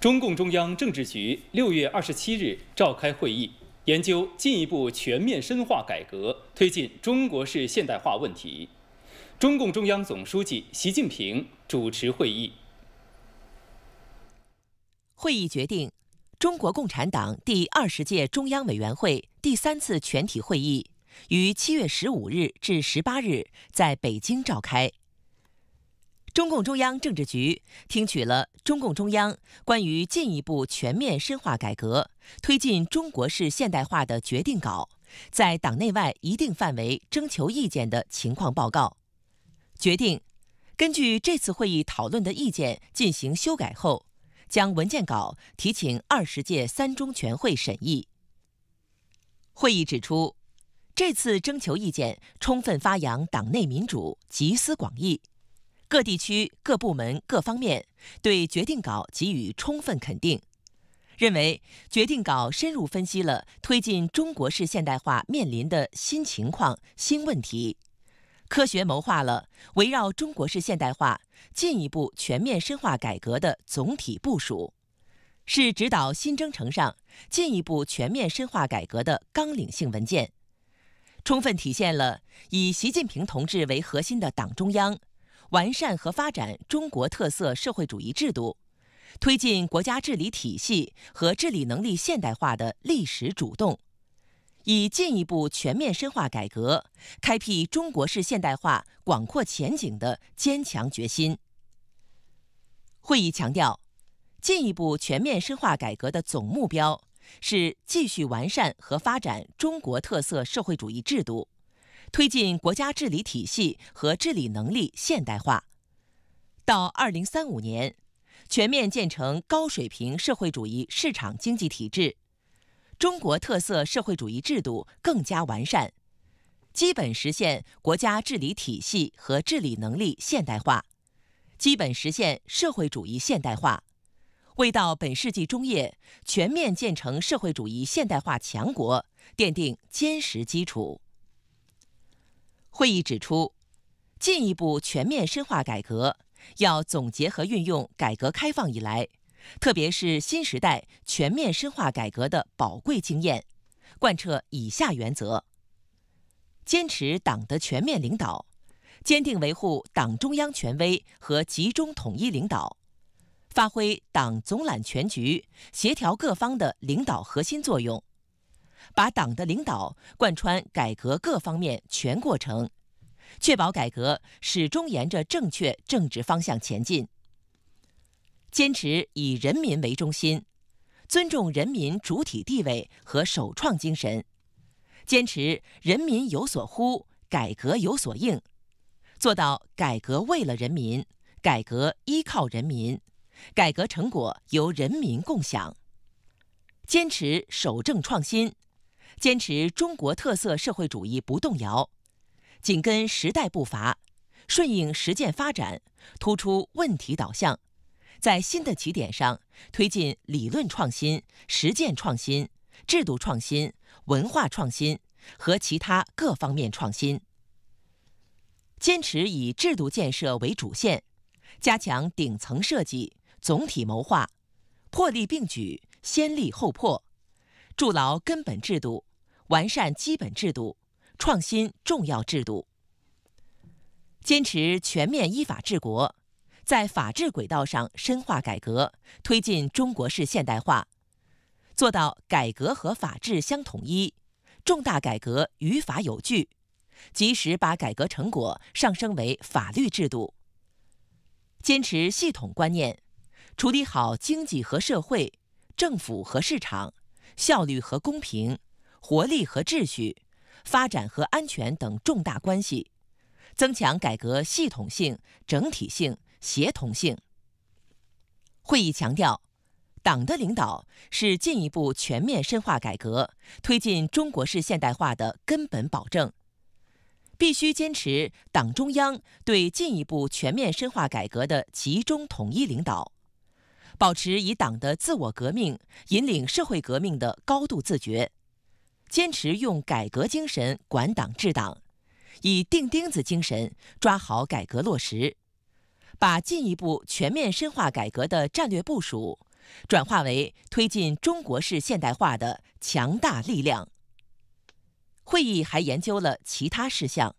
中共中央政治局六月二十七日召开会议，研究进一步全面深化改革、推进中国式现代化问题。中共中央总书记习近平主持会议。会议决定，中国共产党第二十届中央委员会第三次全体会议于七月十五日至十八日在北京召开。中共中央政治局听取了中共中央关于进一步全面深化改革、推进中国式现代化的决定稿在党内外一定范围征求意见的情况报告，决定根据这次会议讨论的意见进行修改后，将文件稿提请二十届三中全会审议。会议指出，这次征求意见充分发扬党内民主，集思广益。各地区、各部门、各方面对决定稿给予充分肯定，认为决定稿深入分析了推进中国式现代化面临的新情况新问题，科学谋划了围绕中国式现代化进一步全面深化改革的总体部署，是指导新征程上进一步全面深化改革的纲领性文件，充分体现了以习近平同志为核心的党中央。完善和发展中国特色社会主义制度，推进国家治理体系和治理能力现代化的历史主动，以进一步全面深化改革，开辟中国式现代化广阔前景的坚强决心。会议强调，进一步全面深化改革的总目标是继续完善和发展中国特色社会主义制度。推进国家治理体系和治理能力现代化，到二零三五年，全面建成高水平社会主义市场经济体制，中国特色社会主义制度更加完善，基本实现国家治理体系和治理能力现代化，基本实现社会主义现代化，为到本世纪中叶全面建成社会主义现代化强国奠定坚实基础。会议指出，进一步全面深化改革，要总结和运用改革开放以来，特别是新时代全面深化改革的宝贵经验，贯彻以下原则：坚持党的全面领导，坚定维护党中央权威和集中统一领导，发挥党总揽全局、协调各方的领导核心作用。把党的领导贯穿改革各方面全过程，确保改革始终沿着正确政治方向前进。坚持以人民为中心，尊重人民主体地位和首创精神，坚持人民有所呼，改革有所应，做到改革为了人民，改革依靠人民，改革成果由人民共享。坚持守正创新。坚持中国特色社会主义不动摇，紧跟时代步伐，顺应实践发展，突出问题导向，在新的起点上推进理论创新、实践创新、制度创新、文化创新和其他各方面创新。坚持以制度建设为主线，加强顶层设计、总体谋划，破例并举、先立后破，筑牢根本制度。完善基本制度，创新重要制度。坚持全面依法治国，在法治轨道上深化改革，推进中国式现代化，做到改革和法治相统一，重大改革于法有据，及时把改革成果上升为法律制度。坚持系统观念，处理好经济和社会、政府和市场、效率和公平。活力和秩序、发展和安全等重大关系，增强改革系统性、整体性、协同性。会议强调，党的领导是进一步全面深化改革、推进中国式现代化的根本保证，必须坚持党中央对进一步全面深化改革的集中统一领导，保持以党的自我革命引领社会革命的高度自觉。坚持用改革精神管党治党，以钉钉子精神抓好改革落实，把进一步全面深化改革的战略部署转化为推进中国式现代化的强大力量。会议还研究了其他事项。